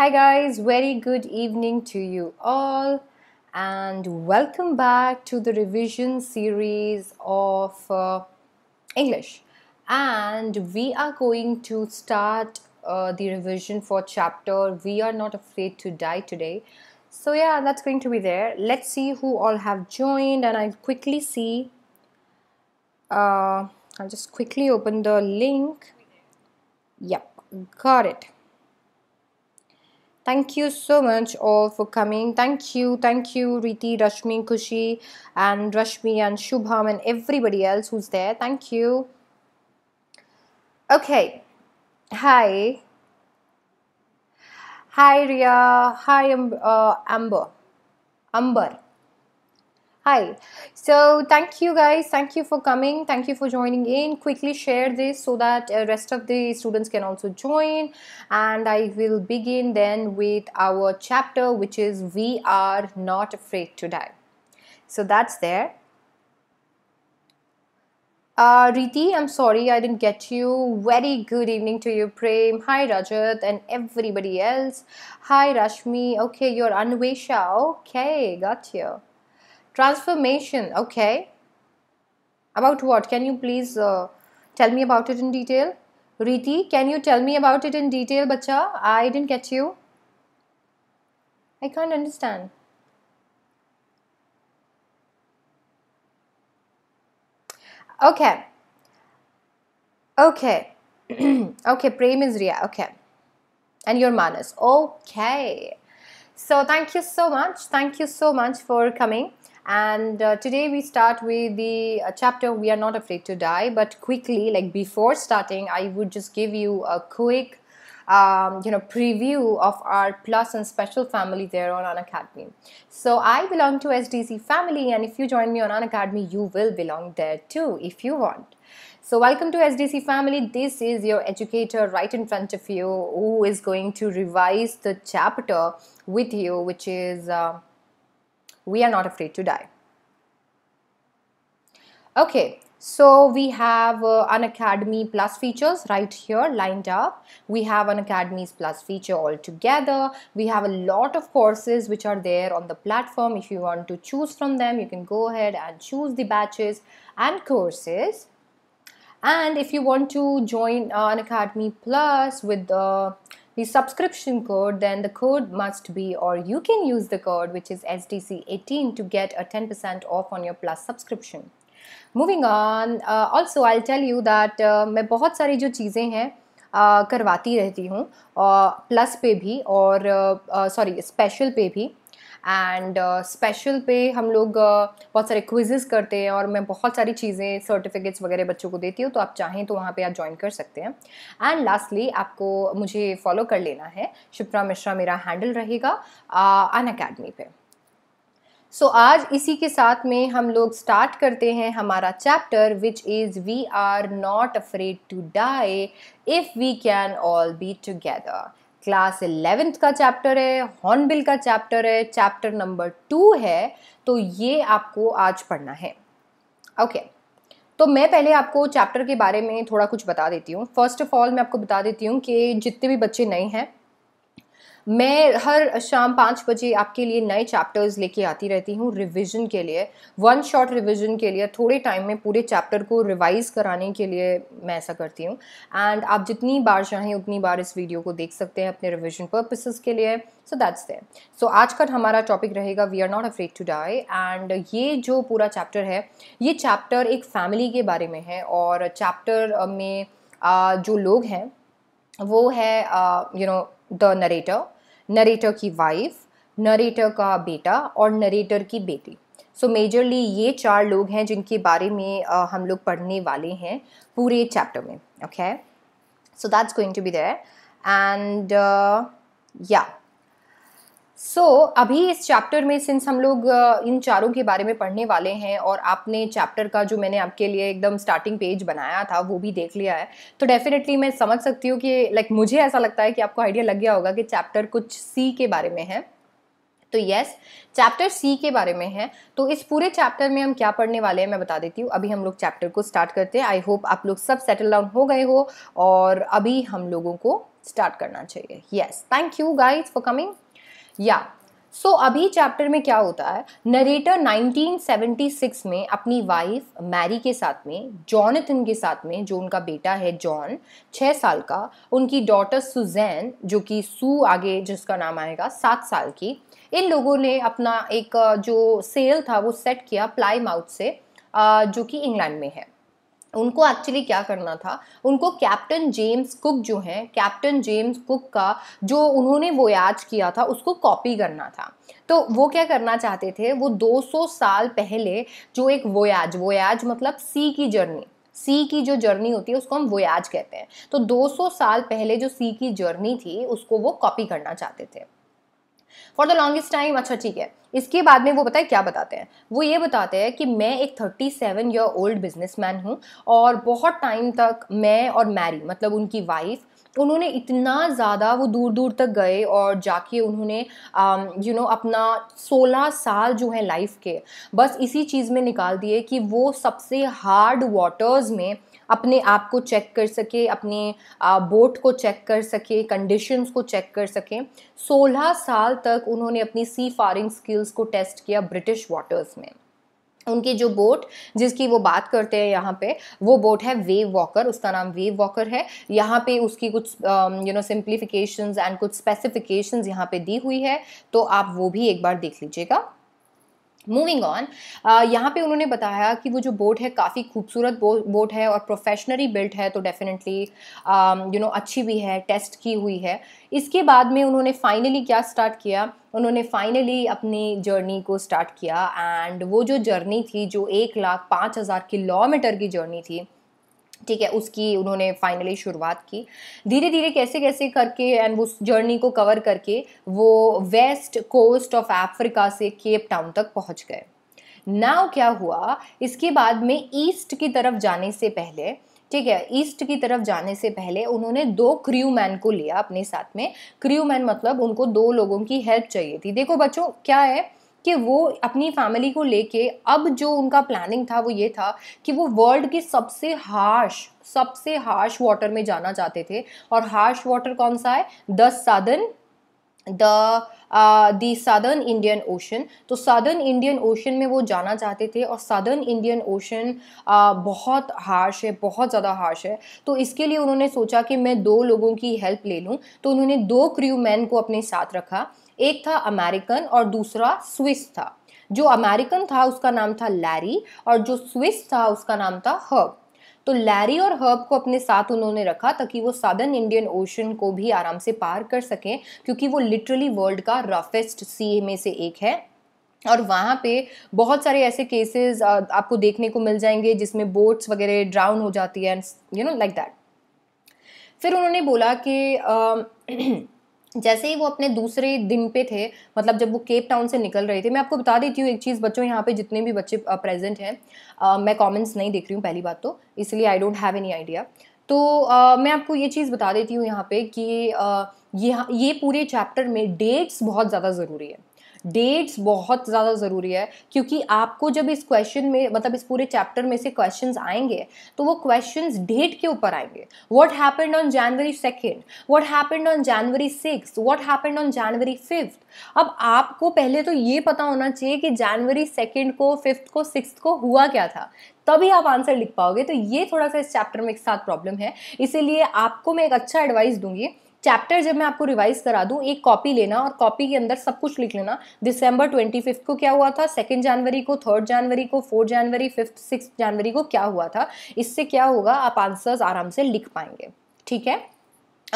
Hi, guys, very good evening to you all, and welcome back to the revision series of uh, English. And we are going to start uh, the revision for chapter We Are Not Afraid to Die today. So, yeah, that's going to be there. Let's see who all have joined, and I'll quickly see. Uh, I'll just quickly open the link. Yep, got it. Thank you so much all for coming. Thank you, thank you, Riti, Rashmi, Kushi, and Rashmi, and Shubham, and everybody else who's there. Thank you. Okay. Hi. Hi, Ria. Hi, um, uh, Amber. Amber. Hi. So thank you guys. Thank you for coming. Thank you for joining in. Quickly share this so that uh, rest of the students can also join. And I will begin then with our chapter, which is We Are Not Afraid to Die. So that's there. Uh, Riti, I'm sorry I didn't get you. Very good evening to you, Prem. Hi, Rajat, and everybody else. Hi, Rashmi. Okay, you're Anvesha. Okay, got you. Transformation, okay. About what? Can you please uh, tell me about it in detail? Riti, can you tell me about it in detail, bacha? I didn't catch you. I can't understand. Okay. Okay. okay, Prem is Ria. Okay. And your Manas. Okay. So thank you so much. Thank you so much for coming. And uh, today we start with the uh, chapter We Are Not Afraid to Die. But quickly, like before starting, I would just give you a quick um, you know preview of our plus and special family there on Unacademy. So I belong to SDC family and if you join me on Unacademy, you will belong there too if you want. So welcome to SDC family. This is your educator right in front of you who is going to revise the chapter with you which is uh, we are not afraid to die. Okay, so we have uh, an academy plus features right here lined up. We have an academy's plus feature all together. We have a lot of courses which are there on the platform. If you want to choose from them, you can go ahead and choose the batches and courses. And if you want to join uh, an academy plus with the uh, the subscription code, then the code must be, or you can use the code which is SDC18 to get a 10% off on your Plus subscription. Moving on also I tell you that मैं बहुत सारी जो चीज़ें हैं uh, करवाती रहती हूँ plus पे भी और सॉरी स्पेशल पे भी एंड स्पेशल uh, पे हम लोग uh, बहुत सारे क्विजेज करते हैं और मैं बहुत सारी चीज़ें सर्टिफिकेट्स वगैरह बच्चों को देती हूँ तो आप चाहें तो वहाँ पे आप ज्वाइन कर सकते हैं एंड लास्टली आपको मुझे फॉलो कर लेना है शिप्रा मिश्रा मेरा हैंडल रहेगा अन uh, अकेडमी पे सो so, आज इसी के साथ में हम लोग स्टार्ट करते हैं हमारा chapter which is we are not afraid to die if we can all be together class eleventh का चैप्टर है हॉर्नबिल का चैप्टर है चैप्टर नंबर टू है तो ये आपको आज पढ़ना है ओके okay. तो मैं पहले आपको चैप्टर के बारे में थोड़ा कुछ बता देती हूँ फर्स्ट ऑफ ऑल मैं आपको बता देती हूँ कि जितने भी बच्चे नए हैं मैं हर शाम पाँच बजे आपके लिए नए चैप्टर्स लेके आती रहती हूँ रिविजन के लिए वन शॉट रिविजन के लिए थोड़े टाइम में पूरे चैप्टर को रिवाइज़ कराने के लिए मैं ऐसा करती हूँ एंड आप जितनी बार चाहें उतनी बार इस वीडियो को देख सकते हैं अपने रिविजन पर्पसेस के लिए सो दैट्स देयर सो आज का हमारा टॉपिक रहेगा we are not afraid to die and ये जो पूरा चैप्टर है ये चैप्टर एक फैमिली के बारे में है और चैप्टर में जो लोग हैं वो है you know the narrator narrator की वाइफ नरेटर का बेटा और नरेटर की बेटी सो so मेजरली ये चार लोग हैं जिनके बारे में uh, हम लोग पढ़ने वाले हैं पूरे चैप्टर में okay so that's going to be there and yeah so so, अभी इस चैप्टर में सिंस हम लोग इन चारों के बारे में पढ़ने वाले हैं और आपने चैप्टर का जो मैंने आपके लिए एकदम स्टार्टिंग पेज बनाया था वो भी देख लिया है तो डेफिनेटली मैं समझ सकती हूँ कि लाइक मुझे ऐसा लगता है कि आपको आइडिया लग गया होगा कि चैप्टर कुछ सी के बारे में है तो यस चैप्टर सी के बारे में है तो इस पूरे चैप्टर में हम क्या पढ़ने वाले हैं मैं बता देती हूँ अभी हम लोग चैप्टर को स्टार्ट करते हैं आई होप आप लोग सब सेटल डाउन हो गए हो और अभी हम लोगों को स्टार्ट करना चाहिए yes thank you guys for coming yeah so so, अभी चैप्टर में क्या होता है नरेटर 1976 में अपनी वाइफ मैरी के साथ में जॉनथन के साथ में जो उनका बेटा है जॉन छः साल का उनकी डॉटर सुजैन जो कि सू आगे जिसका नाम आएगा सात साल की इन लोगों ने अपना एक जो सेल था वो सेट किया प्लाई माउथ से जो कि इंग्लैंड में है उनको एक्चुअली क्या करना था उनको कैप्टन जेम्स कुक जो है कैप्टन जेम्स कुक का जो उन्होंने वो याज किया था उसको कॉपी करना था तो वो क्या करना चाहते थे वो 200 साल पहले जो एक वोयाज वोयाज मतलब सी की जर्नी सी की जो जर्नी होती है उसको हम वोयाज कहते हैं तो 200 साल पहले जो सी की जर्नी थी उसको वो कॉपी करना चाहते थे फॉर द लॉन्गेस्ट टाइम अच्छा ठीक है इसके बाद में वो पता है क्या बताते हैं वो ये बताते हैं कि मैं एक thirty seven year old businessman हूँ और बहुत टाइम तक मैं और मैरी मतलब उनकी वाइफ उन्होंने इतना ज़्यादा वो दूर दूर तक गए और जाके उन्होंने यू um, नो अपना 16 साल जो है लाइफ के बस इसी चीज़ में निकाल दिए कि वो सबसे हार्ड वाटर्स में अपने आप को चेक कर सके अपने बोट को चेक कर सके कंडीशंस को चेक कर सकें 16 साल तक उन्होंने अपनी सी फारिंग स्किल्स को टेस्ट किया ब्रिटिश वाटर्स में उनकी जो बोट जिसकी वो बात करते हैं यहाँ पे वो बोट है वेव वॉकर उसका नाम वेव वॉकर है यहाँ पे उसकी कुछ यू नो सिंप्लीफिकेशंस एंड कुछ स्पेसिफिकेशंस यहाँ पे दी हुई है तो आप वो भी एक बार देख लीजिएगा मूविंग ऑन uh, यहाँ पे उन्होंने बताया कि वो जो बोट है काफ़ी खूबसूरत बो, बोट है और प्रोफेशनली बिल्ट है तो डेफिनेटली यू नो अच्छी भी है टेस्ट की हुई है इसके बाद में उन्होंने फाइनली क्या स्टार्ट किया उन्होंने फाइनली अपनी जर्नी को स्टार्ट किया एंड वो जो जर्नी थी जो एक लाख पाँच हज़ार किलोमीटर की जर्नी थी ठीक है उसकी उन्होंने फाइनली शुरुआत की धीरे धीरे कैसे कैसे करके एंड उस जर्नी को कवर करके वो वेस्ट कोस्ट ऑफ अफ्रीका से केप टाउन तक पहुंच गए नाव क्या हुआ इसके बाद में ईस्ट की तरफ जाने से पहले ठीक है ईस्ट की तरफ जाने से पहले उन्होंने दो क्रू मैन को लिया अपने साथ में क्रू मैन मतलब उनको दो लोगों की हेल्प चाहिए थी देखो बच्चों क्या है कि वो अपनी फैमिली को लेके अब जो उनका प्लानिंग था वो ये था कि वो वर्ल्ड के सबसे हार्श सबसे हार्श वाटर में जाना चाहते थे और हार्श वाटर कौन सा है the southern the the southern Indian Ocean तो साधर्न इंडियन ओशन में वो जाना चाहते थे और साधर्न इंडियन ओशन बहुत हार्श है बहुत ज़्यादा हार्श है तो इसके लिए उन्होंने सोचा कि मैं दो लोगों की हेल्प ले लूँ तो उन्होंने दो क्रू मैन को अपने साथ रखा एक था अमेरिकन और दूसरा स्विस था जो अमेरिकन था उसका नाम था लैरी और जो स्विस था उसका नाम था हर्ब तो लैरी और हर्ब को अपने साथ उन्होंने रखा ताकि वो सदर्न इंडियन ओशन को भी आराम से पार कर सकें क्योंकि वो लिटरली वर्ल्ड का रफेस्ट सी में से एक है और वहाँ पे बहुत सारे ऐसे केसेस आपको देखने को मिल जाएंगे जिसमें बोट्स वगैरह ड्राउन हो जाती है यू नो लाइक दैट फिर उन्होंने बोला कि जैसे ही वो अपने दूसरे दिन पे थे मतलब जब वो केप टाउन से निकल रहे थे मैं आपको बता देती हूँ एक चीज़ बच्चों यहाँ पे जितने भी बच्चे प्रेजेंट हैं मैं कमेंट्स नहीं देख रही हूँ पहली बात तो इसलिए I don't have any idea तो आ, मैं आपको ये चीज़ बता देती हूँ यहाँ पे कि आ, ये ये पूरे चैप्टर में डेट्स बहुत ज़्यादा ज़रूरी है डेट्स बहुत ज़्यादा ज़रूरी है क्योंकि आपको जब इस क्वेश्चन में मतलब इस पूरे चैप्टर में से क्वेश्चन आएंगे तो वो क्वेश्चन डेट के ऊपर आएंगे what happened on January second what happened on January six what happened on January fifth अब आपको पहले तो ये पता होना चाहिए कि जनवरी सेकेंड को फिफ्थ को सिक्स को हुआ क्या था तभी आप आंसर लिख पाओगे तो ये थोड़ा सा इस चैप्टर में एक साथ प्रॉब्लम है इसीलिए आपको मैं एक अच्छा एडवाइस दूंगी चैप्टर जब मैं आपको रिवाइज करा दूं एक कॉपी लेना और कॉपी के अंदर सब कुछ लिख लेना दिसंबर ट्वेंटी फिफ्थ को क्या हुआ था सेकेंड जनवरी को थर्ड जनवरी को fourth January fifth six January को क्या हुआ था इससे क्या होगा आप आंसर्स आराम से लिख पाएंगे ठीक है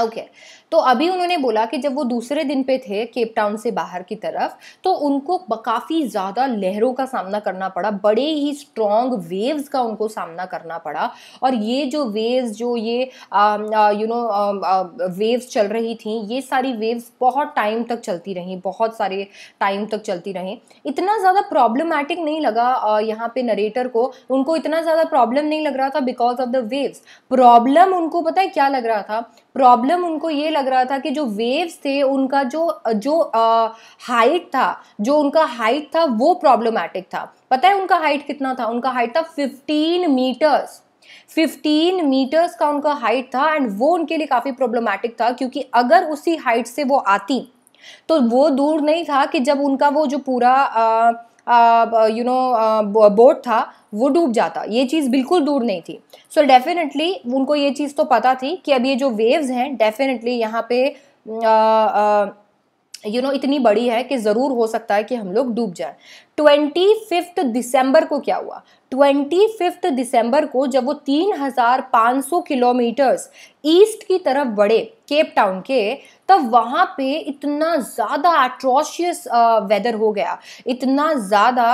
ओके okay. तो अभी उन्होंने बोला कि जब वो दूसरे दिन पे थे केप टाउन से बाहर की तरफ तो उनको काफ़ी ज़्यादा लहरों का सामना करना पड़ा बड़े ही स्ट्रॉन्ग वेव्स का उनको सामना करना पड़ा और ये जो वेव्स जो ये यू नो वेव्स चल रही थी ये सारी वेव्स बहुत टाइम तक चलती रहीं बहुत सारे टाइम तक चलती रहीं इतना ज़्यादा प्रॉब्लमैटिक नहीं लगा uh, यहाँ पे नरेटर को उनको इतना ज़्यादा प्रॉब्लम नहीं लग रहा था because of the waves problem उनको पता है क्या लग रहा था प्रॉब्लम उनको ये लग रहा था कि जो वेव्स थे उनका जो जो हाइट था जो उनका हाइट था वो प्रॉब्लमैटिक था पता है उनका हाइट कितना था उनका हाइट था 15 मीटर्स 15 मीटर्स का उनका हाइट था एंड वो उनके लिए काफ़ी प्रॉब्लमैटिक था क्योंकि अगर उसी हाइट से वो आती तो वो दूर नहीं था कि जब उनका वो जो पूरा यू नो बोट था वो डूब जाता ये चीज़ बिल्कुल दूर नहीं थी सो so डेफिनेटली उनको ये चीज़ तो पता थी कि अब ये जो वेव्स हैं डेफिनेटली यहाँ पे uh, uh, you you know know, इतनी बड़ी है कि ज़रूर हो सकता है कि हम लोग डूब जाए ट्वेंटी फिफ्थ दिसंबर को क्या हुआ ट्वेंटी फिफ्थ दिसंबर को जब वो तीन हज़ार पाँच सौ किलोमीटर्स ईस्ट की तरफ बढ़े केप टाउन के तब वहाँ पे इतना ज़्यादा एट्रोशियस वेदर हो गया इतना ज़्यादा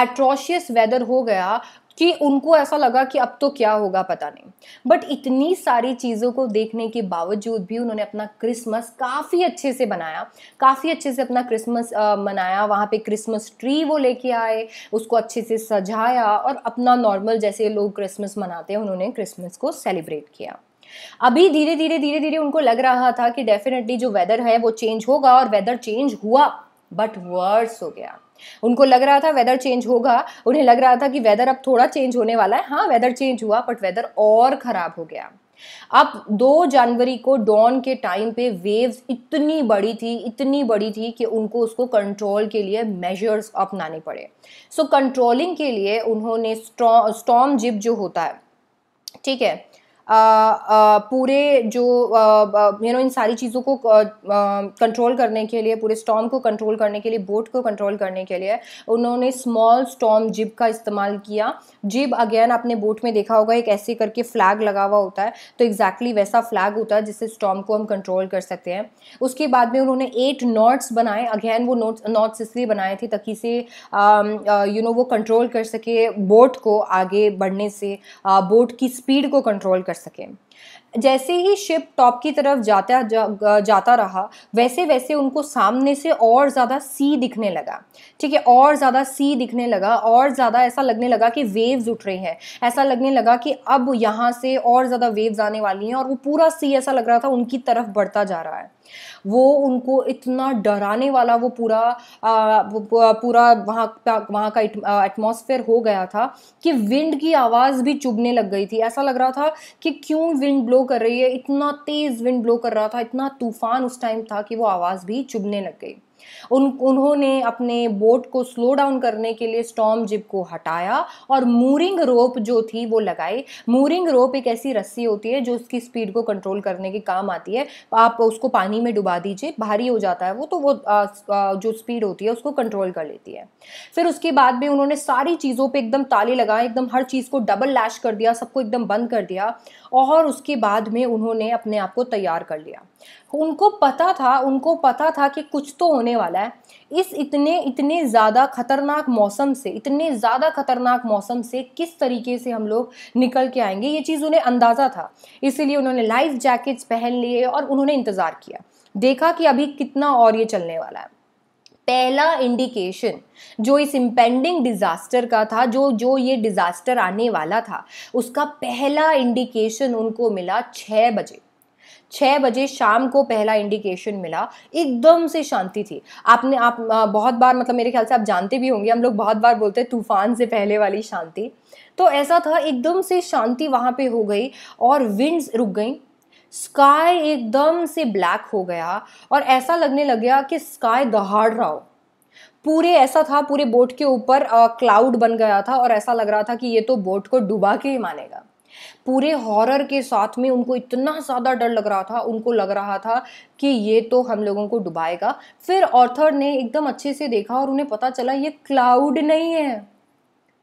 एट्रोशियस वेदर हो गया कि उनको ऐसा लगा कि अब तो क्या होगा पता नहीं बट इतनी सारी चीज़ों को देखने के बावजूद भी उन्होंने अपना क्रिसमस काफ़ी अच्छे से बनाया काफ़ी अच्छे से अपना क्रिसमस मनाया वहाँ पे क्रिसमस ट्री वो लेके आए उसको अच्छे से सजाया और अपना नॉर्मल जैसे लोग क्रिसमस मनाते हैं उन्होंने क्रिसमस को सेलिब्रेट किया अभी धीरे धीरे धीरे धीरे उनको लग रहा था कि डेफिनेटली जो वेदर है वो चेंज होगा और वेदर चेंज हुआ बट वर्स हो गया उनको लग रहा था वेदर चेंज होगा उन्हें लग रहा था कि वेदर अब थोड़ा चेंज होने वाला है हाँ वेदर चेंज हुआ बट वेदर और ख़राब हो गया अब दो जनवरी को डॉन के टाइम पे वेव्स इतनी बड़ी थी इतनी बड़ी थी कि उनको उसको कंट्रोल के लिए मेजर्स अपनाने पड़े सो so, कंट्रोलिंग के लिए उन्होंने स्टॉम जिप जो होता है ठीक है आ, आ, पूरे जो यू नो इन सारी चीज़ों को कंट्रोल करने के लिए पूरे स्टॉम को कंट्रोल करने के लिए बोट को कंट्रोल करने के लिए उन्होंने स्मॉल स्टॉम जिप का इस्तेमाल किया जीब अगेन आपने बोट में देखा होगा एक ऐसे करके फ्लैग लगा हुआ होता है तो एग्जैक्टली exactly वैसा फ्लैग होता है जिससे स्टॉम को हम कंट्रोल कर सकते हैं उसके बाद में उन्होंने एट नॉट्स बनाए अगेन वो नोट्स नॉट्स इसलिए बनाए थे ताकि से यू um, नो uh, वो कंट्रोल कर सके बोट को आगे बढ़ने से बोट uh, की स्पीड को कंट्रोल कर सकें जैसे ही शिप टॉप की तरफ जाता जा, जाता रहा वैसे वैसे उनको सामने से और ज़्यादा सी दिखने लगा ठीक है और ज़्यादा सी दिखने लगा और ज़्यादा ऐसा लगने लगा कि वेव्स उठ रही हैं ऐसा लगने लगा कि अब यहाँ से और ज़्यादा वेव्स आने वाली हैं और वो पूरा सी ऐसा लग रहा था उनकी तरफ बढ़ता जा रहा है वो उनको इतना डराने वाला वो पूरा आ, पूरा वहाँ वहाँ का एटमॉस्फेयर हो गया था कि विंड की आवाज़ भी चुभने लग गई थी ऐसा लग रहा था कि क्यों विंड ब्लो कर रही है इतना तेज़ विंड ब्लो कर रहा था इतना तूफान उस टाइम था कि वो आवाज़ भी चुभने लग गई उन उन्होंने अपने बोट को स्लो डाउन करने के लिए स्टॉम जिप को हटाया और मूरिंग रोप जो थी वो लगाई मूरिंग रोप एक ऐसी रस्सी होती है जो उसकी स्पीड को कंट्रोल करने के काम आती है आप उसको पानी में डुबा दीजिए भारी हो जाता है वो तो वो आ, आ, जो स्पीड होती है उसको कंट्रोल कर लेती है फिर उसके बाद में उन्होंने सारी चीज़ों पर एकदम ताले लगाए एकदम हर चीज़ को डबल लैश कर दिया सबको एकदम बंद कर दिया और उसके बाद में उन्होंने अपने आप को तैयार कर लिया उनको पता था उनको पता था कि कुछ तो होने वाला है इस इतने इतने ज़्यादा खतरनाक मौसम से इतने ज़्यादा खतरनाक मौसम से किस तरीके से हम लोग निकल के आएंगे ये चीज़ उन्हें अंदाज़ा था इसीलिए उन्होंने लाइफ जैकेट्स पहन लिए और उन्होंने इंतज़ार किया देखा कि अभी कितना और ये चलने वाला है पहला इंडिकेशन जो इस इम्पेंडिंग डिज़ास्टर का था जो जो ये डिज़ास्टर आने वाला था उसका पहला इंडिकेशन उनको मिला छः बजे छः बजे शाम को पहला इंडिकेशन मिला एकदम से शांति थी आपने आप बहुत बार मतलब मेरे ख्याल से आप जानते भी होंगे हम लोग बहुत बार बोलते हैं तूफान से पहले वाली शांति तो ऐसा था एकदम से शांति वहाँ पे हो गई और विंड्स रुक गई स्काई एकदम से ब्लैक हो गया और ऐसा लगने लग गया कि स्काई दहाड़ रहा हो पूरे ऐसा था पूरे बोट के ऊपर क्लाउड बन गया था और ऐसा लग रहा था कि ये तो बोट को डुबा के ही मानेगा पूरे हॉरर के साथ में उनको इतना ज़्यादा डर लग रहा था उनको लग रहा था कि ये तो हम लोगों को डुबाएगा फिर ऑर्थर ने एकदम अच्छे से देखा और उन्हें पता चला ये क्लाउड नहीं है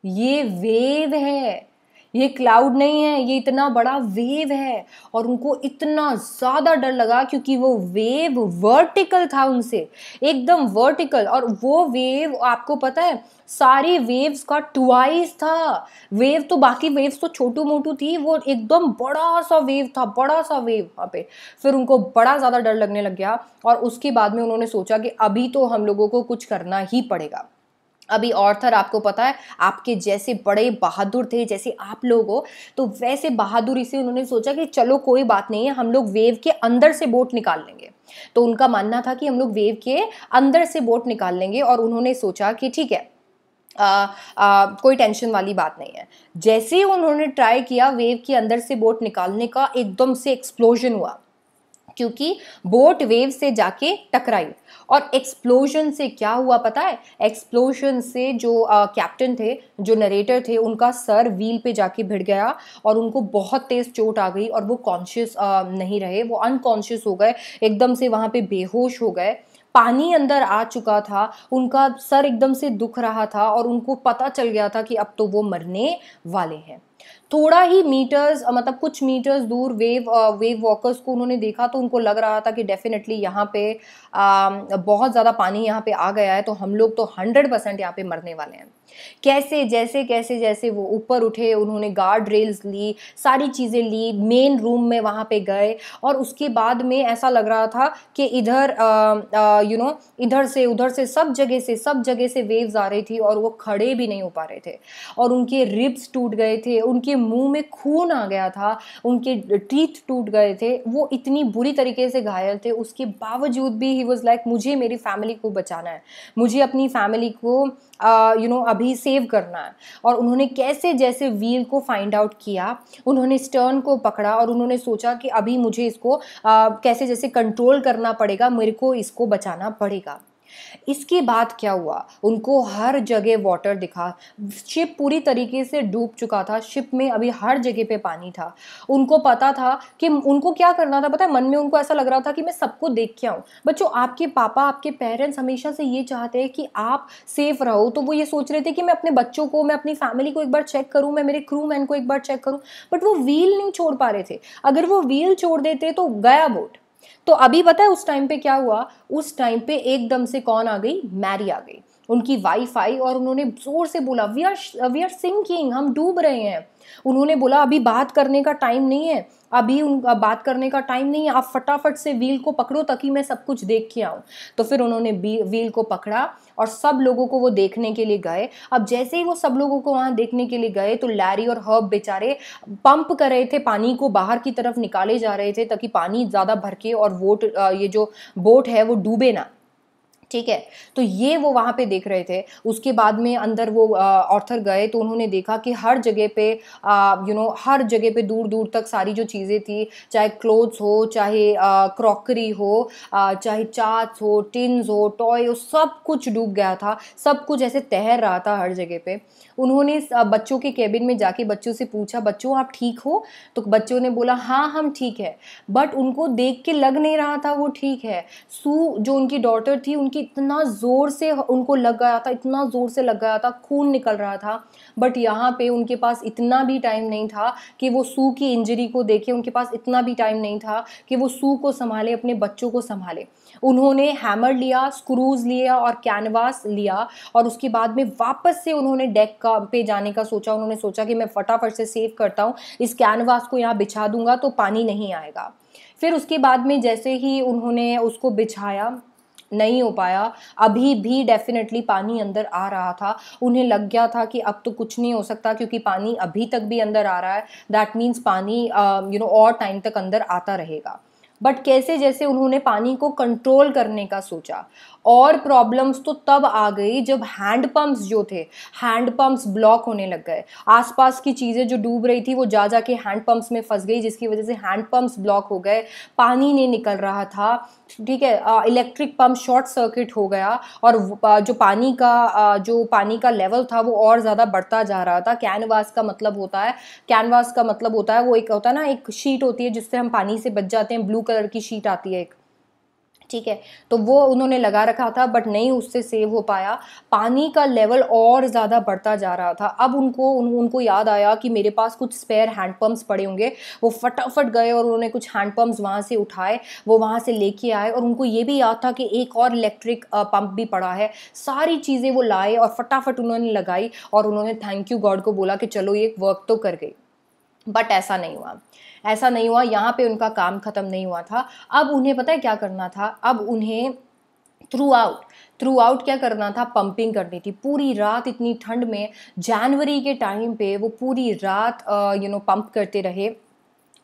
ये वेव है ये क्लाउड नहीं है ये इतना बड़ा वेव है और उनको इतना ज़्यादा डर लगा क्योंकि वो वेव वर्टिकल था उनसे एकदम वर्टिकल और वो वेव आपको पता है सारी वेव्स का ट्वाइस था वेव तो बाकी वेव्स तो छोटू मोटू थी वो एकदम बड़ा सा वेव था बड़ा सा वेव वहाँ पे फिर उनको बड़ा ज़्यादा डर लगने लग गया और उसके बाद में उन्होंने सोचा कि अभी तो हम लोगों को कुछ करना ही पड़ेगा अभी ऑर्थर आपको पता है आपके जैसे बड़े बहादुर थे जैसे आप लोग हो तो वैसे बहादुरी से उन्होंने सोचा कि चलो कोई बात नहीं है हम लोग वेव के अंदर से बोट निकाल लेंगे तो उनका मानना था कि हम लोग वेव के अंदर से बोट निकाल लेंगे और उन्होंने सोचा कि ठीक है आ, आ, कोई टेंशन वाली बात नहीं है जैसे ही उन्होंने ट्राई किया वेव के अंदर से बोट निकालने का एकदम से एक्सप्लोजन हुआ क्योंकि बोट वेव से जाके टकराई और एक्सप्लोजन से क्या हुआ पता है एक्सप्लोजन से जो कैप्टन थे जो नरेटर थे उनका सर व्हील पे जाके भिड़ गया और उनको बहुत तेज़ चोट आ गई और वो कॉन्शियस नहीं रहे वो अनकॉन्शियस हो गए एकदम से वहाँ पे बेहोश हो गए पानी अंदर आ चुका था उनका सर एकदम से दुख रहा था और उनको पता चल गया था कि अब तो वो मरने वाले हैं थोड़ा ही मीटर्स मतलब कुछ मीटर्स दूर वेव वेव वॉकर्स को उन्होंने देखा तो उनको लग रहा था कि डेफिनेटली यहाँ पे आ, बहुत ज़्यादा पानी यहाँ पे आ गया है तो हम लोग तो हंड्रेड परसेंट यहाँ पे मरने वाले हैं कैसे जैसे कैसे जैसे वो ऊपर उठे उन्होंने गार्ड रेल्स ली सारी चीज़ें ली मेन रूम में वहाँ पे गए और उसके बाद में ऐसा लग रहा था कि इधर यू नो इधर से उधर से सब जगह से सब जगह से वेव्स आ रही थी और वो खड़े भी नहीं हो पा रहे थे और उनके रिब्स टूट गए थे उनके मुंह में खून आ गया था उनके टीथ टूट गए थे वो इतनी बुरी तरीके से घायल थे उसके बावजूद भी ही वॉज़ लाइक मुझे मेरी फैमिली को बचाना है मुझे अपनी फैमिली को यू नो अभी अभी सेव करना है और उन्होंने कैसे जैसे व्हील को फाइंड आउट किया उन्होंने स्टर्न को पकड़ा और उन्होंने सोचा कि अभी मुझे इसको आ, कैसे जैसे कंट्रोल करना पड़ेगा मेरे को इसको बचाना पड़ेगा इसके बाद क्या हुआ उनको हर जगह वाटर दिखा शिप पूरी तरीके से डूब चुका था शिप में अभी हर जगह पे पानी था उनको पता था कि उनको क्या करना था पता है मन में उनको ऐसा लग रहा था कि मैं सबको देख के आऊँ बच्चों आपके पापा आपके पेरेंट्स हमेशा से ये चाहते हैं कि आप सेफ रहो तो वो ये सोच रहे थे कि मैं अपने बच्चों को मैं अपनी फैमिली को एक बार चेक करूँ मैं मेरे क्रू मैन को एक बार चेक करूँ बट वो व्हील नहीं छोड़ पा रहे थे अगर वो व्हील छोड़ देते तो गया बोट तो अभी पता है उस टाइम पे क्या हुआ उस टाइम पे एकदम से कौन आ गई मैरी आ गई उनकी वाइफ आई और उन्होंने ज़ोर से बोला we are we are sinking हम डूब रहे हैं उन्होंने बोला अभी बात करने का टाइम नहीं है अभी उन बात करने का टाइम नहीं है आप फटाफट से व्हील को पकड़ो ताकि मैं सब कुछ देख के आऊँ तो फिर उन्होंने व्हील को पकड़ा और सब लोगों को वो देखने के लिए गए अब जैसे ही वो सब लोगों को वहाँ देखने के लिए गए तो लैरी और हर्ब बेचारे पंप कर रहे थे पानी को बाहर की तरफ निकाले जा रहे थे ताकि पानी ज़्यादा भर के और वोट ये जो बोट है वो डूबे ना ठीक है तो ये वो वहाँ पे देख रहे थे उसके बाद में अंदर वो ऑर्थर गए तो उन्होंने देखा कि हर जगह पे यू नो हर जगह पे दूर दूर तक सारी जो चीज़ें थी चाहे क्लोथ्स हो चाहे क्रॉकरी हो आ, चाहे चाट्स हो टिन्स हो टॉय हो सब कुछ डूब गया था सब कुछ ऐसे तैर रहा था हर जगह पे उन्होंने बच्चों के केबिन में जाके बच्चों से पूछा बच्चों आप ठीक हो तो बच्चों ने बोला हाँ हम ठीक है बट उनको देख के लग नहीं रहा था वो ठीक है सू जो उनकी डॉटर थी उनकी इतना ज़ोर से उनको लग गया था इतना ज़ोर से लग गया था खून निकल रहा था बट यहाँ पे उनके पास इतना भी टाइम नहीं था कि वो सू की इंजरी को देखे उनके पास इतना भी टाइम नहीं था कि वो सू को संभाले अपने बच्चों को संभाले उन्होंने हैमर लिया स्क्रूज लिया और कैनवास लिया और उसके बाद में वापस से उन्होंने डेक का पे जाने का सोचा उन्होंने सोचा कि मैं फटाफट से सेव करता हूँ इस कैनवास को यहाँ बिछा दूंगा तो पानी नहीं आएगा फिर उसके बाद में जैसे ही उन्होंने उसको बिछाया नहीं हो पाया अभी भी डेफिनेटली पानी अंदर आ रहा था उन्हें लग गया था कि अब तो कुछ नहीं हो सकता क्योंकि पानी अभी तक भी अंदर आ रहा है दैट मीन्स पानी यू uh, नो और टाइम तक अंदर आता रहेगा बट कैसे जैसे उन्होंने पानी को कंट्रोल करने का सोचा और प्रॉब्लम्स तो तब आ गई जब हैंड पंप्स जो थे हैंड पंप्स ब्लॉक होने लग गए आसपास की चीज़ें जो डूब रही थी वो जा जा के हैंड पंप्स में फंस गई जिसकी वजह से हैंड पंप्स ब्लॉक हो गए पानी नहीं निकल रहा था ठीक है इलेक्ट्रिक पम्प शॉर्ट सर्किट हो गया और जो पानी का जो पानी का लेवल था वो और ज़्यादा बढ़ता जा रहा था कैनवास का मतलब होता है कैनवास का मतलब होता है वो एक होता है ना एक शीट होती है जिससे हम पानी से बच जाते हैं ब्लू कलर की शीट आती है एक ठीक है तो वो उन्होंने लगा रखा था बट नहीं उससे सेव हो पाया पानी का लेवल और ज़्यादा बढ़ता जा रहा था अब उनको उन, उनको याद आया कि मेरे पास कुछ स्पेयर हैंडपम्प्स पड़े होंगे वो फटाफट गए और उन्होंने कुछ हैंडपम्प्स वहाँ से उठाए वो वहाँ से लेके आए और उनको ये भी याद था कि एक और इलेक्ट्रिक पम्प भी पड़ा है सारी चीज़ें वो लाए और फटाफट उन्होंने लगाई और उन्होंने थैंक यू गॉड को बोला कि चलो ये वर्क तो कर गई बट ऐसा नहीं हुआ ऐसा नहीं हुआ यहाँ पे उनका काम ख़त्म नहीं हुआ था अब उन्हें पता है क्या करना था अब उन्हें थ्रू आउट थ्रू आउट क्या करना था पंपिंग करनी थी पूरी रात इतनी ठंड में जनवरी के टाइम पे वो पूरी रात यू नो पंप करते रहे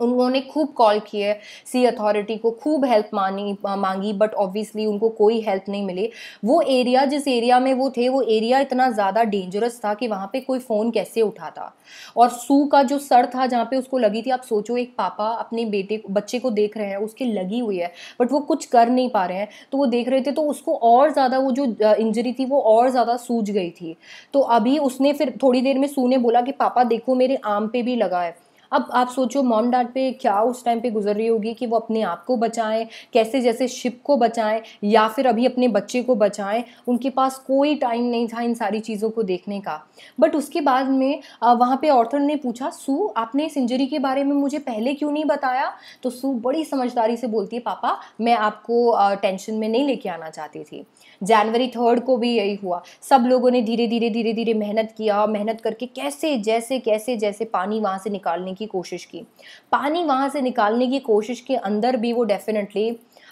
उन्होंने खूब कॉल किए सी अथॉरिटी को खूब हेल्प मानी मांगी बट ऑब्वियसली उनको कोई हेल्प नहीं मिली वो एरिया जिस एरिया में वो थे वो एरिया इतना ज़्यादा डेंजरस था कि वहाँ पे कोई फ़ोन कैसे उठाता और सू का जो सर था जहाँ पे उसको लगी थी आप सोचो एक पापा अपने बेटे बच्चे को देख रहे हैं उसके लगी हुई है बट वो कुछ कर नहीं पा रहे हैं तो वो देख रहे थे तो उसको और ज़्यादा वो जो इंजरी थी वो और ज़्यादा सूझ गई थी तो अभी उसने फिर थोड़ी देर में सू ने बोला कि पापा देखो मेरे आम पे भी लगा है अब आप सोचो मॉम डैड पे क्या उस टाइम पे गुजर रही होगी कि वो अपने आप को बचाएं कैसे जैसे शिप को बचाएं या फिर अभी अपने बच्चे को बचाएं उनके पास कोई टाइम नहीं था इन सारी चीज़ों को देखने का बट उसके बाद में वहाँ पे ऑर्थर ने पूछा सू आपने इस इंजरी के बारे में मुझे पहले क्यों नहीं बताया तो सू बड़ी समझदारी से बोलती है पापा मैं आपको टेंशन में नहीं लेके आना चाहती थी जनवरी थर्ड को भी यही हुआ सब लोगों ने धीरे धीरे धीरे धीरे मेहनत किया मेहनत करके कैसे जैसे कैसे जैसे पानी वहाँ से निकालने की कोशिश की पानी वहाँ से निकालने की कोशिश के अंदर भी वो डेफिनेटली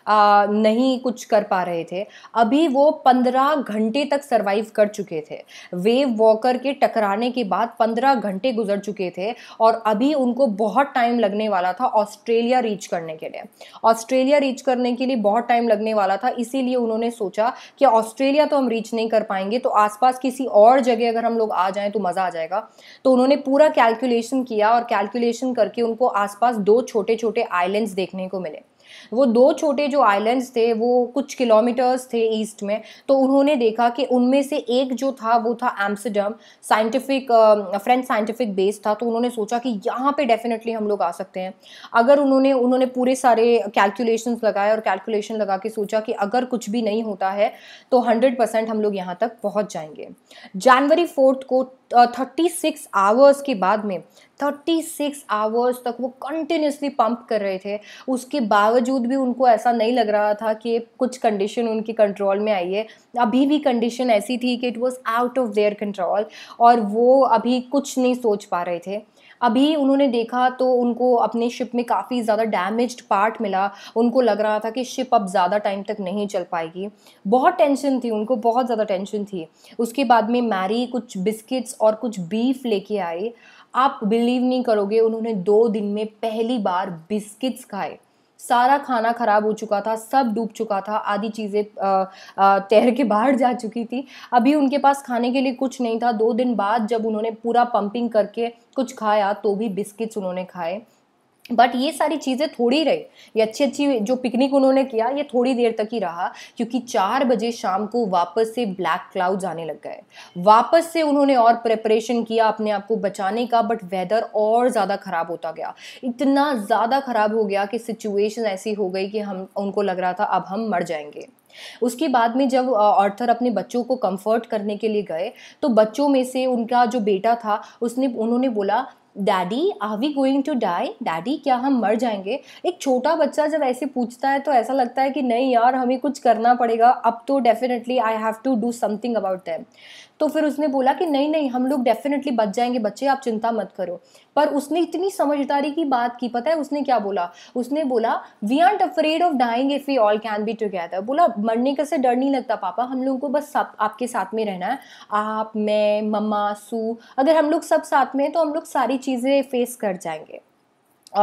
आ, नहीं कुछ कर पा रहे थे अभी वो पंद्रह घंटे तक सर्वाइव कर चुके थे वेव वॉकर के टकराने के बाद पंद्रह घंटे गुजर चुके थे और अभी उनको बहुत टाइम लगने वाला था ऑस्ट्रेलिया रीच करने के लिए ऑस्ट्रेलिया रीच करने के लिए बहुत टाइम लगने वाला था इसीलिए उन्होंने सोचा कि ऑस्ट्रेलिया तो हम रीच नहीं कर पाएंगे तो आसपास किसी और जगह अगर हम लोग आ जाएं तो मज़ा आ जाएगा तो उन्होंने पूरा कैलकुलेशन किया और कैलकुलेशन करके उनको आसपास दो छोटे छोटे आइलैंड्स देखने को मिले वो दो छोटे जो आइलैंड्स थे वो कुछ किलोमीटर्स थे ईस्ट में तो उन्होंने देखा कि उनमें से एक जो था वो था Amsterdam scientific French scientific base था तो उन्होंने सोचा कि यहाँ पे डेफिनेटली हम लोग आ सकते हैं अगर उन्होंने उन्होंने पूरे सारे कैलकुलेशन लगाए और कैलकुलेशन लगा के सोचा कि अगर कुछ भी नहीं होता है तो हंड्रेड परसेंट हम लोग यहाँ तक पहुँच जाएंगे जनवरी फोर्थ को थर्टी सिक्स आवर्स के बाद में थर्टी सिक्स आवर्स तक वो कंटिन्यूसली पंप कर रहे थे उसके बावजूद भी उनको ऐसा नहीं लग रहा था कि कुछ कंडीशन उनके कंट्रोल में आई है अभी भी कंडीशन ऐसी थी कि it was out of their control और वो अभी कुछ नहीं सोच पा रहे थे अभी उन्होंने देखा तो उनको अपने शिप में काफ़ी ज़्यादा डैमेज पार्ट मिला उनको लग रहा था कि शिप अब ज़्यादा टाइम तक नहीं चल पाएगी बहुत टेंशन थी उनको बहुत ज़्यादा टेंशन थी उसके बाद में मैरी कुछ बिस्किट्स और कुछ बीफ लेके आई आप बिलीव नहीं करोगे उन्होंने दो दिन में पहली बार बिस्किट्स खाए सारा खाना ख़राब हो चुका था सब डूब चुका था आधी चीज़ें तैर के बाहर जा चुकी थी अभी उनके पास खाने के लिए कुछ नहीं था दो दिन बाद जब उन्होंने पूरा पंपिंग करके कुछ खाया तो भी बिस्किट्स उन्होंने खाए बट ये सारी चीज़ें थोड़ी रही ये अच्छी अच्छी जो पिकनिक उन्होंने किया ये थोड़ी देर तक ही रहा क्योंकि चार बजे शाम को वापस से ब्लैक क्लाउड आने लग गए वापस से उन्होंने और प्रिपरेशन किया अपने आप को बचाने का बट वेदर और ज़्यादा ख़राब होता गया इतना ज़्यादा ख़राब हो गया कि सिचुएशन ऐसी हो गई कि हम उनको लग रहा था अब हम मर जाएंगे उसके बाद में जब ऑर्थर अपने बच्चों को कंफर्ट करने के लिए गए तो बच्चों में से उनका जो बेटा था उसने उन्होंने बोला daddy are we going to die daddy क्या हम मर जाएंगे एक छोटा बच्चा जब ऐसे पूछता है तो ऐसा लगता है कि नहीं यार हमें कुछ करना पड़ेगा अब तो definitely I have to do something about them तो फिर उसने बोला कि नहीं नहीं हम लोग डेफिनेटली बच जाएंगे बच्चे आप चिंता मत करो पर उसने इतनी समझदारी की बात की पता है उसने क्या बोला उसने बोला we aren't afraid of dying if we all can be together बोला मरने का से डर नहीं लगता पापा हम लोगों को बस सब आपके साथ में रहना है आप मैं मम्मा सू अगर हम लोग सब साथ में हैं तो हम लोग सारी चीज़ें फेस कर जाएंगे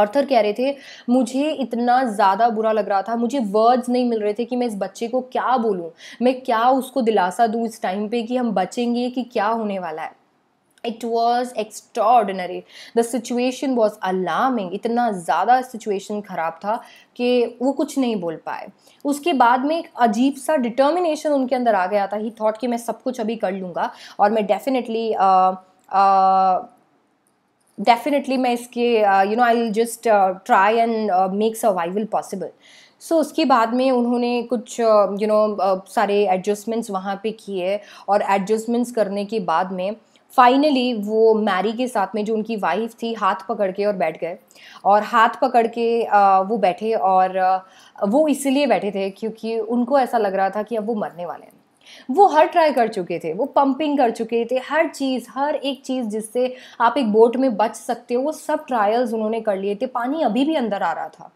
ऑर्थर कह रहे थे मुझे इतना ज़्यादा बुरा लग रहा था मुझे वर्ड्स नहीं मिल रहे थे कि मैं इस बच्चे को क्या बोलूँ मैं क्या उसको दिलासा दूँ इस टाइम पे कि हम बचेंगे कि क्या होने वाला है it was extraordinary the situation was alarming इतना ज़्यादा सिचुएशन ख़राब था कि वो कुछ नहीं बोल पाए उसके बाद में एक अजीब सा डिटर्मिनेशन उनके अंदर आ गया था ही थॉट कि मैं सब कुछ अभी कर लूँगा और मैं डेफिनेटली डेफिनेटली मैं इसके you know I just try and make survival possible so उसके बाद में उन्होंने कुछ यू uh, नो uh, सारे एडजस्टमेंट्स वहाँ पे किए और एडजस्टमेंट्स करने के बाद में फाइनली वो मैरी के साथ में जो उनकी वाइफ थी हाथ पकड़ के और बैठ गए और हाथ पकड़ के uh, वो बैठे और वो इसलिए बैठे थे क्योंकि उनको ऐसा लग रहा था कि अब वो मरने वाले हैं वो हर ट्राई कर चुके थे वो पंपिंग कर चुके थे हर चीज़ हर एक चीज़ जिससे आप एक बोट में बच सकते हो वो सब ट्रायल्स उन्होंने कर लिए थे पानी अभी भी अंदर आ रहा था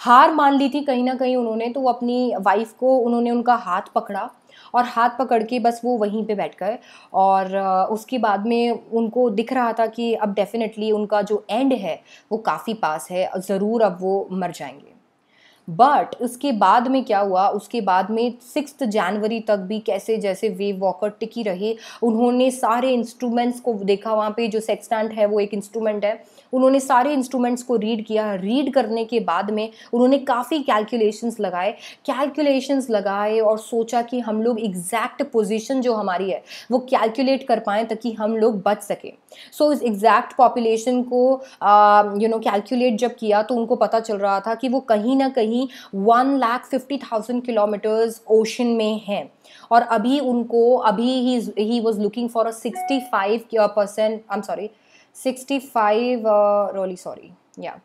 हार मान ली थी कहीं ना कहीं उन्होंने तो वो अपनी वाइफ को उन्होंने उनका हाथ पकड़ा और हाथ पकड़ के बस वो वहीं पे बैठ गए और उसके बाद में उनको दिख रहा था कि अब डेफिनेटली उनका जो एंड है वो काफ़ी पास है ज़रूर अब वो मर जाएंगे बट उसके बाद में क्या हुआ उसके बाद में सिक्स जनवरी तक भी कैसे जैसे वेव वॉकर टिकी रहे उन्होंने सारे इंस्ट्रूमेंट्स को देखा वहाँ पे जो सेक्सटेंट है वो एक इंस्ट्रूमेंट है उन्होंने सारे इंस्ट्रूमेंट्स को रीड किया रीड करने के बाद में उन्होंने काफ़ी कैलकुलेशंस लगाए कैलकुलेशंस लगाए और सोचा कि हम लोग एग्जैक्ट पोजिशन जो हमारी है वो कैलकुलेट कर पाएँ ताकि हम लोग बच सकें सो so, इस एग्जैक्ट पॉपुलेशन को यू नो कैलकुलेट जब किया तो उनको पता चल रहा था कि वो कहीं ना कहीं अभी one lakh fifty thousand kilometers ocean में है और अभी उनको अभी he was looking for a sixty five percent I am sorry sixty five रोली sorry yeah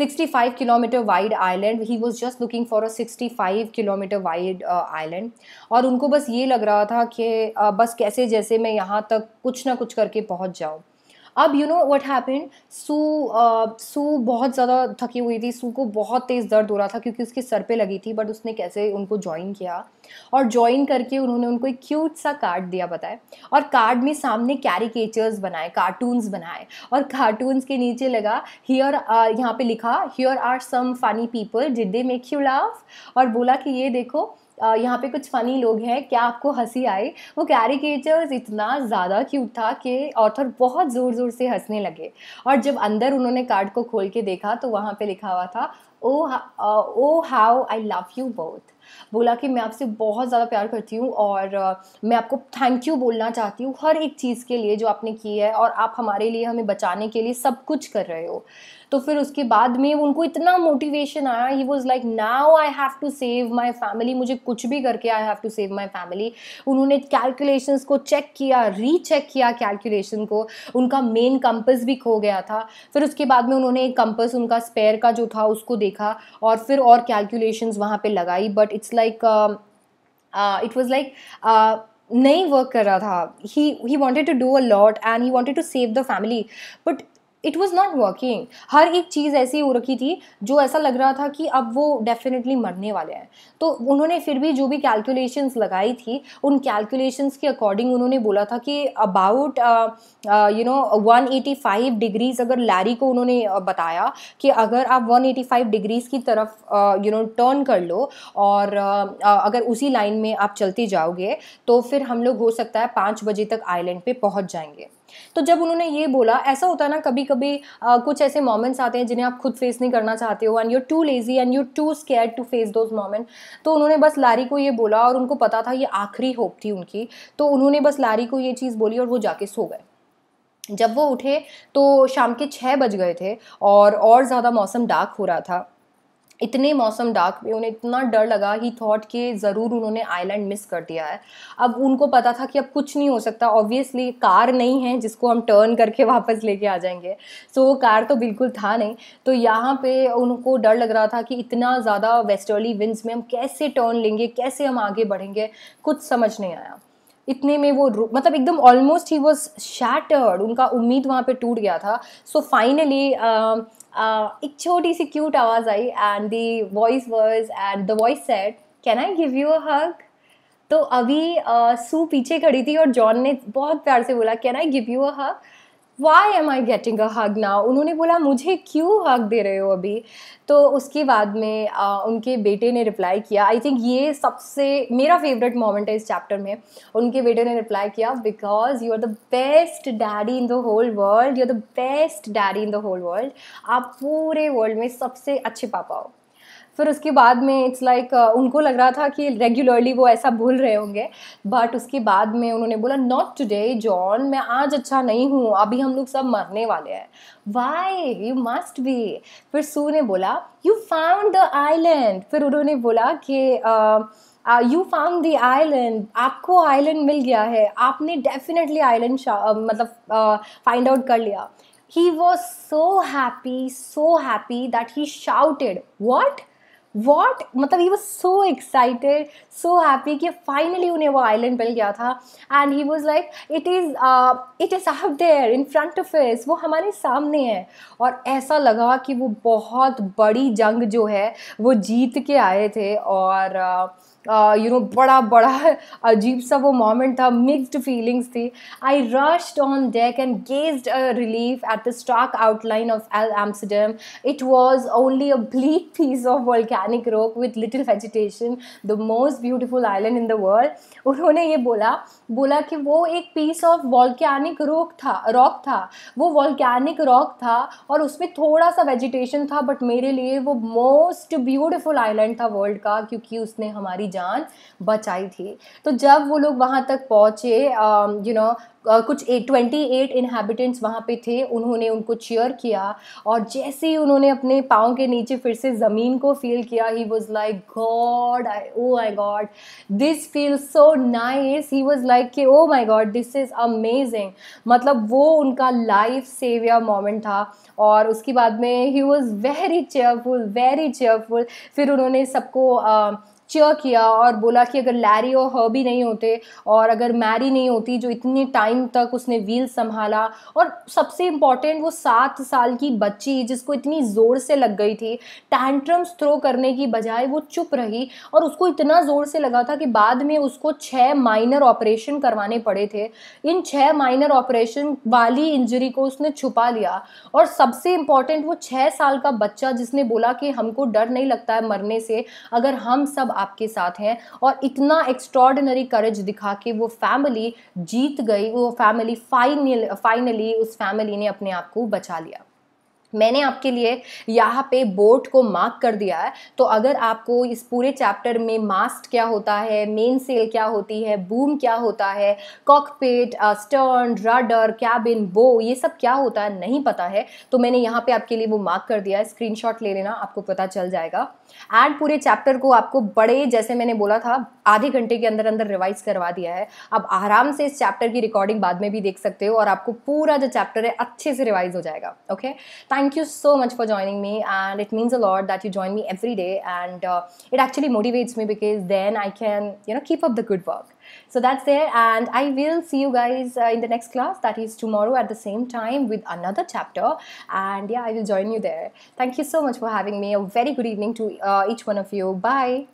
65 kilometer wide island he was just looking for a 65 kilometer wide island और उनको बस ये लग रहा था कि uh, बस कैसे जैसे मैं यहाँ तक कुछ ना कुछ करके पहुँच जाऊँ अब यू नो वट हैपन सू सू बहुत ज़्यादा थकी हुई थी सू को बहुत तेज़ दर्द हो रहा था क्योंकि उसके सर पे लगी थी बट उसने कैसे उनको ज्वाइन किया और ज्वाइन करके उन्होंने उनको एक क्यूट सा कार्ड दिया बताए और कार्ड में सामने कैरिकेचर्स बनाए कार्टून्स बनाए और कार्टून्स के नीचे लगा हियर यहाँ पे लिखा here are some funny people did they make you love और बोला कि ये देखो यहाँ पे कुछ फ़नी लोग हैं क्या आपको हंसी आई वो कैरिकेचर्स इतना ज़्यादा क्यूट था कि ऑथर बहुत ज़ोर ज़ोर से हंसने लगे और जब अंदर उन्होंने कार्ड को खोल के देखा तो वहाँ पे लिखा हुआ था oh oh how I love you both बोला कि मैं आपसे बहुत ज़्यादा प्यार करती हूँ और मैं आपको थैंक यू बोलना चाहती हूँ हर एक चीज़ के लिए जो आपने की है और आप हमारे लिए हमें बचाने के लिए सब कुछ कर रहे हो तो फिर उसके बाद में उनको इतना मोटिवेशन आया he was like now I have to save my family मुझे कुछ भी करके I have to save my family उन्होंने कैलकुलेशंस को चेक किया रीचेक किया कैलकुलेशन को उनका मेन कंपस भी खो गया था फिर उसके बाद में उन्होंने एक कंपस उनका स्पेयर का जो था उसको देखा और फिर और कैलकुलेशंस वहाँ पे लगाई but it's like um, uh, it was like uh, नहीं वर्क कर रहा था he he wanted to do a lot and he wanted to save the family but it was not working हर एक चीज़ ऐसी हो रखी थी जो ऐसा लग रहा था कि अब वो डेफिनेटली मरने वाले हैं तो उन्होंने फिर भी जो भी कैलकुलेशन लगाई थी उन कैलकुलेशन के अकॉर्डिंग उन्होंने बोला था कि about you know one eighty five degrees अगर लैरी को उन्होंने uh, बताया कि अगर आप वन एटी फाइव डिग्रीज की तरफ यू नो टर्न कर लो और uh, uh अगर उसी लाइन में आप चलते जाओगे तो फिर हम लोग हो सकता है पाँच बजे तक आइलैंड पे पहुंच जाएंगे तो जब उन्होंने ये बोला ऐसा होता है ना कभी कभी आ, कुछ ऐसे मोमेंट्स आते हैं जिन्हें आप खुद फेस नहीं करना चाहते हो and you too lazy and you too scared to face those moment तो उन्होंने बस लारी को ये बोला और उनको पता था ये आखिरी होप थी उनकी तो उन्होंने बस लारी को ये चीज़ बोली और वो जाके सो गए जब वो उठे तो शाम के छः बज गए थे और और ज़्यादा मौसम डार्क हो रहा था इतने मौसम डार्क में उन्हें इतना डर लगा ही थॉट कि ज़रूर उन्होंने आइलैंड मिस कर दिया है अब उनको पता था कि अब कुछ नहीं हो सकता ऑब्वियसली कार नहीं है जिसको हम टर्न करके वापस लेके आ जाएंगे सो so, वो कार तो बिल्कुल था नहीं तो यहाँ पे उनको डर लग रहा था कि इतना ज़्यादा वेस्टर्ली विंड्स में हम कैसे टर्न लेंगे कैसे हम आगे बढ़ेंगे कुछ समझ नहीं आया इतने में वो मतलब एकदम ऑलमोस्ट ही वॉज शैटर्ड उनका उम्मीद वहाँ पे टूट गया था सो so फाइनली Uh, एक छोटी सी क्यूट आवाज़ आई and the voice was and the voice said can I give you a hug तो अभी सू uh, पीछे खड़ी थी और जॉन ने बहुत प्यार से बोला can I give you a hug why am I getting a hug now उन्होंने बोला मुझे क्यों हग दे रहे हो अभी तो उसके बाद में आ, उनके बेटे ने रिप्लाई किया आई थिंक ये सबसे मेरा फेवरेट मोमेंट है इस चैप्टर में उनके बेटे ने रिप्लाई किया because you are the best daddy in the whole world you are the best daddy in the whole world आप पूरे वर्ल्ड में सबसे अच्छे पापा हो फिर उसके बाद में इट्स लाइक like, उनको लग रहा था कि रेगुलरली वो ऐसा भूल रहे होंगे बट उसके बाद में उन्होंने बोला नॉट टुडे जॉन मैं आज अच्छा नहीं हूँ अभी हम लोग सब मरने वाले हैं वाई यू मस्ट बी फिर सू ने बोला यू फाउंड द आइलैंड फिर उन्होंने बोला कि यू फाउंड द आइलैंड आपको आइलैंड मिल गया है आपने डेफिनेटली आइलैंड मतलब फाइंड आउट कर लिया he was so happy so happy that he shouted what what मतलब he was so excited so happy कि फाइनली उन्हें वो आइलैंड मिल गया था and he was like it is it is up there in front of is वो हमारे सामने है और ऐसा लगा कि वो बहुत बड़ी जंग जो है वो जीत के आए थे और uh, यू नो बड़ा बड़ा अजीब सा वो मोमेंट था मिक्सड फीलिंग्स थी I rushed on deck and gazed relief at the stark outline of Ile Amsterdam it was only a bleak piece of volcanic rock with little vegetation the most beautiful island in the world उन्होंने ये बोला बोला कि वो एक piece of volcanic rock था rock था वो वॉल्कैनिक रॉक था और उसमें थोड़ा सा वेजिटेशन था बट मेरे लिए वो मोस्ट ब्यूटिफुल आइलैंड था वर्ल्ड का क्योंकि उसने हमारी जान बचाई थी तो जब वो लोग वहाँ तक पहुँचे यू um, नो कुछ ए ट्वेंटी एट इन्हेबिटेंट्स वहाँ पे थे उन्होंने उनको चेयर किया और जैसे ही उन्होंने अपने पाँव के नीचे फिर से ज़मीन को फील किया he was like God I oh I God this feel so nice he was like कि oh my God this is amazing मतलब वो उनका लाइफ सेवियर मोमेंट था और उसके बाद में he was very cheerful very cheerful फिर उन्होंने सबको चेयर किया और बोला कि अगर लैरी और भी नहीं होते और अगर मैरी नहीं होती जो इतने टाइम तक उसने व्हील संभाला और सबसे इम्पॉर्टेंट वो सात साल की बच्ची जिसको इतनी ज़ोर से लग गई थी टैंट्रम्स थ्रो करने की बजाय वो चुप रही और उसको इतना ज़ोर से लगा था कि बाद में उसको छः माइनर ऑपरेशन करवाने पड़े थे इन छः माइनर ऑपरेशन वाली इंजरी को उसने छुपा लिया और सबसे इम्पॉर्टेंट वो छः साल का बच्चा जिसने बोला कि हमको डर नहीं लगता है मरने से अगर हम सब आपके साथ हैं और इतना एक्स्ट्रॉडनरी करेज दिखा के वो फैमिली जीत गई वो फैमिली फाइनल फाइनली उस फैमिली ने अपने आप को बचा लिया मैंने आपके लिए यहाँ पे बोट को मार्क कर दिया है तो अगर आपको इस पूरे चैप्टर में मास्ट क्या होता है मेन सेल क्या होती है बूम क्या होता है कॉकपेट स्टर्न रडर कैबिन बो ये सब क्या होता है नहीं पता है तो मैंने यहाँ पे आपके लिए वो मार्क कर दिया है स्क्रीनशॉट ले लेना आपको पता चल जाएगा एंड पूरे चैप्टर को आपको बड़े जैसे मैंने बोला था आधे घंटे के अंदर अंदर रिवाइज करवा दिया है आप आराम से इस चैप्टर की रिकॉर्डिंग बाद में भी देख सकते हो और आपको पूरा जो चैप्टर है अच्छे से रिवाइज हो जाएगा okay thank you so much for joining me and it means a lot that you join me every day and it actually motivates me because then I can you know keep up the good work So that's there, and I will see you guys uh, in the next class, that is tomorrow at the same time with another chapter. And yeah, I will join you there. Thank you so much for having me. A very good evening to uh, each one of you. Bye.